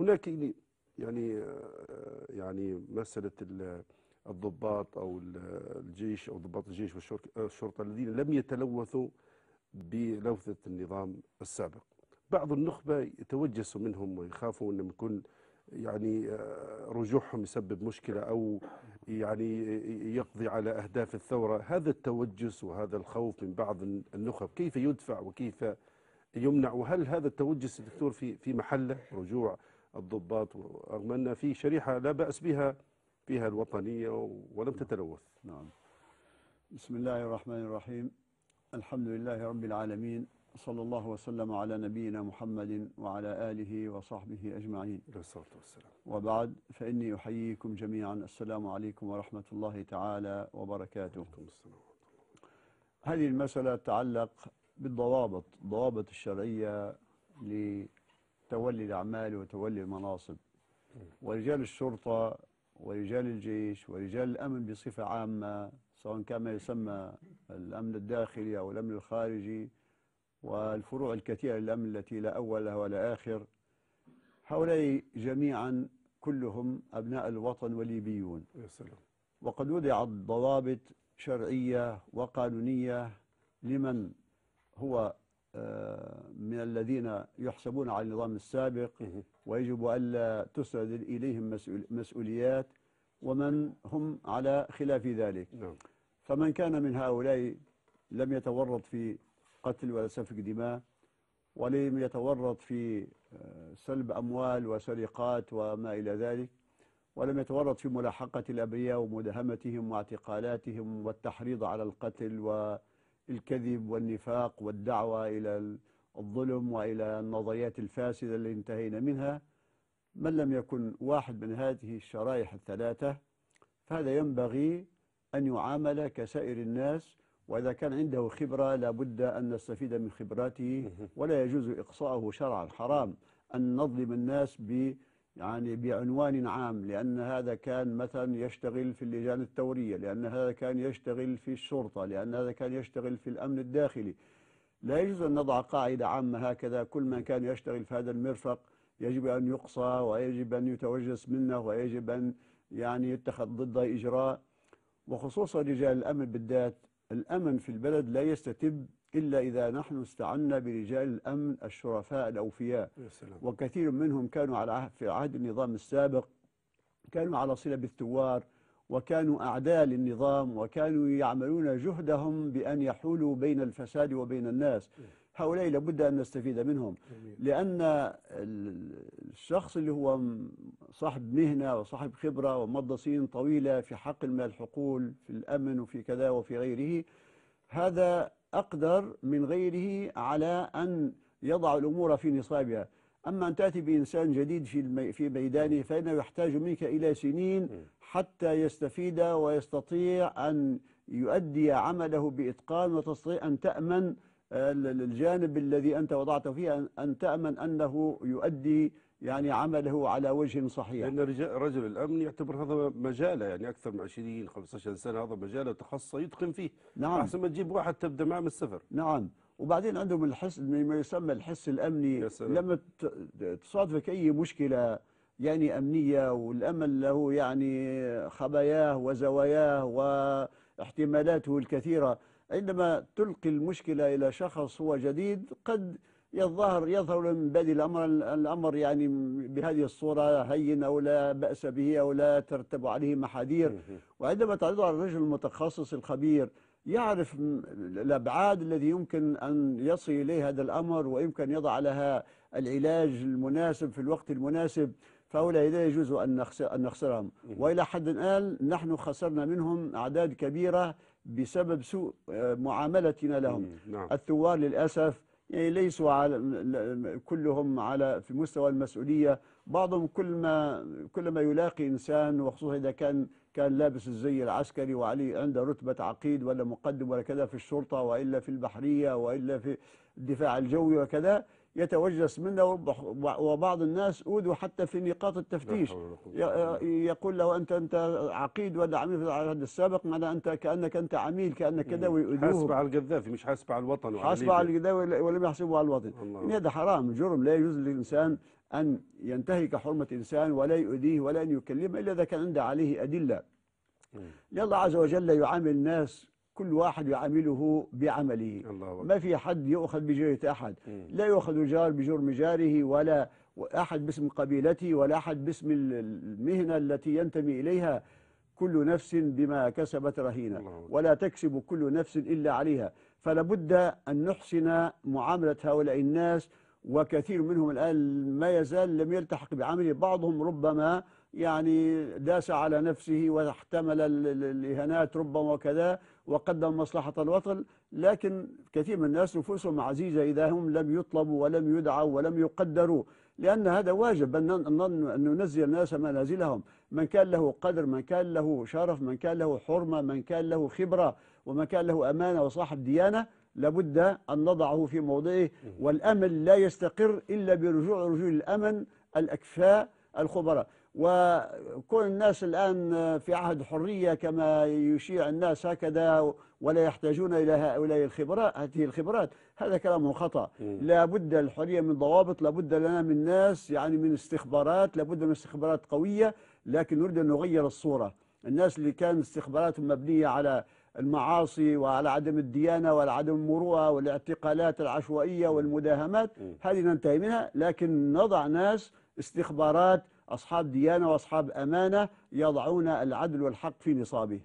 هناك يعني آه، يعني مسألة الضباط أو الجيش أو ضباط الجيش والشرطة الذين لم يتلوثوا بلوثة النظام السابق بعض النخبة يتوجسوا منهم ويخافوا أنهم يكون يعني آه، رجوعهم يسبب مشكلة أو يعني يقضي على أهداف الثورة هذا التوجس وهذا الخوف من بعض النخب كيف يدفع وكيف يمنع وهل هذا التوجس دكتور في في محله رجوع الضباط رغم أن في شريحة لا بأس بها فيها الوطنية ولم تتلوث نعم بسم الله الرحمن الرحيم الحمد لله رب العالمين صلى الله وسلم على نبينا محمد وعلى آله وصحبه أجمعين الصلاة والسلام وبعد فإني أحييكم جميعا السلام عليكم ورحمة الله تعالى وبركاته السلام هذه المسألة تتعلق بالضوابط ضوابط الشرعية تولي الأعمال وتولي المناصب ورجال الشرطة ورجال الجيش ورجال الأمن بصفة عامة سواء كان ما يسمى الأمن الداخلي أو الأمن الخارجي والفروع الكثيرة للأمن التي لا أول لها ولا آخر هؤلاء جميعا كلهم أبناء الوطن وليبيون وقد وضعت ضوابط شرعية وقانونية لمن هو آه الذين يحسبون على النظام السابق ويجب ألا تسرد إليهم مسؤوليات ومن هم على خلاف ذلك نعم. فمن كان من هؤلاء لم يتورط في قتل ولا سفك دماء ولم يتورط في آه، سلب أموال وسرقات وما إلى ذلك ولم يتورط في ملاحقة الأبرياء ومداهمتهم واعتقالاتهم والتحريض على القتل والكذب والنفاق والدعوة إلى الظلم وإلى النظريات الفاسدة اللي انتهينا منها من لم يكن واحد من هذه الشرائح الثلاثة فهذا ينبغي أن يعامل كسائر الناس وإذا كان عنده خبرة لابد أن نستفيد من خبراته ولا يجوز إقصاؤه شرعا حرام أن نظلم الناس ب يعني بعنوان عام لأن هذا كان مثلا يشتغل في اللجان الثورية لأن هذا كان يشتغل في الشرطة لأن هذا كان يشتغل في الأمن الداخلي لا يجوز أن نضع قاعدة عامة هكذا كل من كان يشتغل في هذا المرفق يجب أن يقصى ويجب أن يتوجس منه ويجب أن يعني يتخذ ضده إجراء وخصوصا رجال الأمن بالذات الأمن في البلد لا يستتب إلا إذا نحن استعنا برجال الأمن الشرفاء الأوفياء وكثير منهم كانوا على في عهد النظام السابق كانوا على صلة بالثوار وكانوا أعداء للنظام وكانوا يعملون جهدهم بأن يحولوا بين الفساد وبين الناس إيه. هؤلاء لابد أن نستفيد منهم لأن الشخص اللي هو صاحب مهنة وصاحب خبرة ومضى سنين طويلة في حق من الحقول في الأمن وفي كذا وفي غيره هذا أقدر من غيره على أن يضع الأمور في نصابها أما أن تأتي بإنسان جديد في في ميدانه فإنه يحتاج منك إلى سنين حتى يستفيد ويستطيع أن يؤدي عمله بإتقان وتستطيع أن تأمن آه، الجانب الذي أنت وضعته فيه أن تأمن أنه يؤدي يعني عمله على وجه صحيح لأن رجل الأمن يعتبر هذا مجاله يعني أكثر من 20 15 سنة هذا مجاله تخصص يتقن فيه نعم أحسن ما تجيب واحد تبدأ معه من الصفر نعم وبعدين عندهم الحس ما يسمى الحس الامني لما تصادفك اي مشكله يعني امنيه والامل له يعني خباياه وزواياه واحتمالاته الكثيره عندما تلقي المشكله الى شخص هو جديد قد يظهر يظهر من بادئ الامر الامر يعني بهذه الصوره هين او لا باس به او لا ترتب عليه محاذير وعندما تعرض على الرجل المتخصص الخبير يعرف الأبعاد الذي يمكن أن يصل إليه هذا الأمر ويمكن يضع لها العلاج المناسب في الوقت المناسب فهؤلاء لا يجوز أن نخسرهم وإلى حد الآن نحن خسرنا منهم أعداد كبيرة بسبب سوء آه، معاملتنا لهم نعم. الثوار للأسف يعني ليسوا على كلهم على في مستوى المسؤولية بعضهم كل ما كل ما يلاقي إنسان وخصوصا إذا كان كان لابس الزي العسكري وعليه عنده رتبة عقيد ولا مقدم ولا كذا في الشرطة وإلا في البحرية وإلا في الدفاع الجوي وكذا يتوجس منه وبعض الناس أودوا حتى في نقاط التفتيش آه، يقول له أنت أنت عقيد ولا عميل في العهد السابق معناه أنت كأنك أنت عميل كأنك كذا ويؤذوه حاسب على القذافي مش حاسب على الوطن حاسب على القذافي ولم يحسبه على الوطن إن هذا حرام جرم لا يجوز للإنسان أن ينتهك حرمة إنسان ولا يؤذيه ولا أن يكلمه إلا إذا كان عنده عليه أدلة الله عز وجل يعامل الناس كل واحد يعامله بعمله الله ما في حد يؤخذ بجرة أحد مم. لا يؤخذ جار بجرم جاره ولا أحد باسم قبيلته ولا أحد باسم المهنة التي ينتمي إليها كل نفس بما كسبت رهينة ولا تكسب كل نفس إلا عليها فلا بد أن نحسن معاملة هؤلاء الناس وكثير منهم الآن ما يزال لم يلتحق بعمله بعضهم ربما يعني داس على نفسه واحتمل الإهانات ربما وكذا وقدم مصلحة الوطن لكن كثير من الناس نفوسهم عزيزة إذا هم لم يطلبوا ولم يدعوا ولم يقدروا لأن هذا واجب أن ننزل الناس منازلهم من كان له قدر من كان له شرف من كان له حرمة من كان له خبرة ومن كان له أمانة وصاحب ديانة لابد أن نضعه في موضعه والأمل لا يستقر إلا برجوع رجل الأمن الأكفاء الخبراء وكون الناس الآن في عهد حرية كما يشيع الناس هكذا ولا يحتاجون إلى هؤلاء الخبرات هذه الخبرات هذا كلام خطأ لابد الحرية من ضوابط لابد لنا من ناس يعني من استخبارات لابد من استخبارات قوية لكن نريد أن نغير الصورة الناس اللي كان استخباراتهم مبنية على المعاصي وعلى عدم الديانة وعلى عدم المروءة والاعتقالات العشوائية والمداهمات هذه ننتهي منها لكن نضع ناس استخبارات أصحاب ديانة وأصحاب أمانة يضعون العدل والحق في نصابه